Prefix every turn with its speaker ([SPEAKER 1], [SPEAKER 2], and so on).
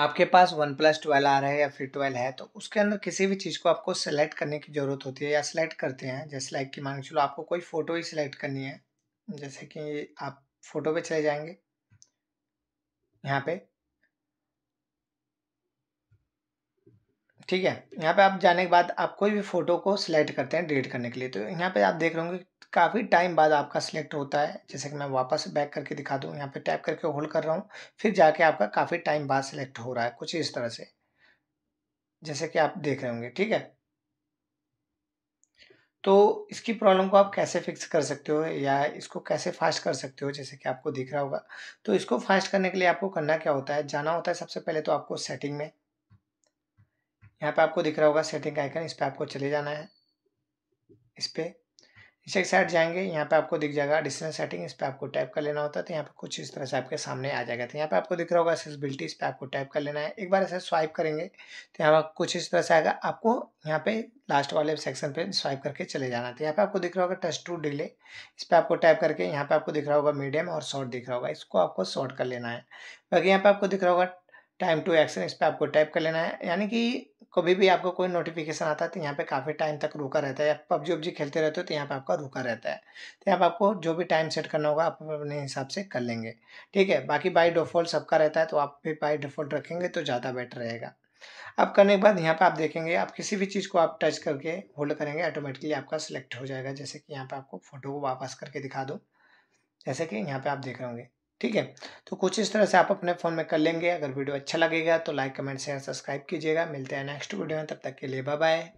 [SPEAKER 1] आपके पास OnePlus twelve आ रहा है या फिर ट्वेल्व है तो उसके अंदर किसी भी चीज़ को आपको सेलेक्ट करने की ज़रूरत होती है या सिलेक्ट करते हैं जैसे लाइक कि मान चलो आपको कोई फ़ोटो ही सिलेक्ट करनी है जैसे कि आप फ़ोटो पे चले जाएंगे यहाँ पे ठीक है यहाँ पे आप जाने के बाद आप कोई भी फ़ोटो को सिलेक्ट करते हैं डिलीट करने के लिए तो यहाँ पे आप देख रहे होंगे काफ़ी टाइम बाद आपका सिलेक्ट होता है जैसे कि मैं वापस बैक करके दिखा दूँ यहाँ पे टैप करके होल्ड कर रहा हूँ फिर जाके आपका काफ़ी टाइम बाद सिलेक्ट हो रहा है कुछ इस तरह से जैसे कि आप देख रहे होंगे ठीक है तो इसकी प्रॉब्लम को आप कैसे फिक्स कर सकते हो या इसको कैसे फास्ट कर सकते हो जैसे कि आपको दिख रहा होगा तो इसको फास्ट करने के लिए आपको करना क्या होता है जाना होता है सबसे पहले तो आपको सेटिंग में यहाँ पे आपको दिख रहा होगा सेटिंग आइकन इस पर आपको चले जाना है इस पर एक साइड जाएंगे यहाँ पे आपको दिख जाएगा डिस्टेंस सेटिंग इस पर आपको टाइप कर लेना होता है तो यहाँ पे कुछ इस तरह से आपके सामने आ जाएगा तो यहाँ पे आपको दिख रहा होगा एसेसबिलिटी इस पर आपको टाइप कर लेना है एक बार ऐसे स्वाइप करेंगे तो यहाँ पर कुछ इस तरह से आएगा आपको यहाँ पे लास्ट वाले सेक्शन पे स्वाइप करके चले जाना था तो यहाँ पे आपको दिख रहा होगा टच टू डिले इस पर आपको टाइप करके यहाँ पे आपको दिख रहा होगा मीडियम और शॉर्ट दिख रहा होगा इसको आपको शॉर्ट कर लेना है बाकी यहाँ पे आपको दिख रहा होगा टाइम टू एक्शन इस पर आपको टाइप कर लेना है यानी कि कभी भी आपको कोई नोटिफिकेशन आता है तो यहाँ पे काफ़ी टाइम तक रुका रहता है या पबजी उबजी खेलते रहते हो तो यहाँ पे आपका रुका रहता है तो यहाँ पर आपको जो भी टाइम सेट करना होगा आप अपने हिसाब से कर लेंगे ठीक है बाकी बाई डिफ़ॉल्ट सबका रहता है तो आप भी बाई डिफ़ॉल्ट रखेंगे तो ज़्यादा बेटर रहेगा अब करने के बाद यहाँ पर आप देखेंगे आप किसी भी चीज़ को आप टच करके होल्ड करेंगे ऑटोमेटिकली आपका सिलेक्ट हो जाएगा जैसे कि यहाँ पर आपको फोटो को वापस करके दिखा दूँ जैसे कि यहाँ पे आप देख रहे होंगे ठीक है तो कुछ इस तरह से आप अपने फ़ोन में कर लेंगे अगर वीडियो अच्छा लगेगा तो लाइक कमेंट शेयर सब्सक्राइब कीजिएगा मिलते हैं नेक्स्ट वीडियो में तब तक के लिए बाय बाय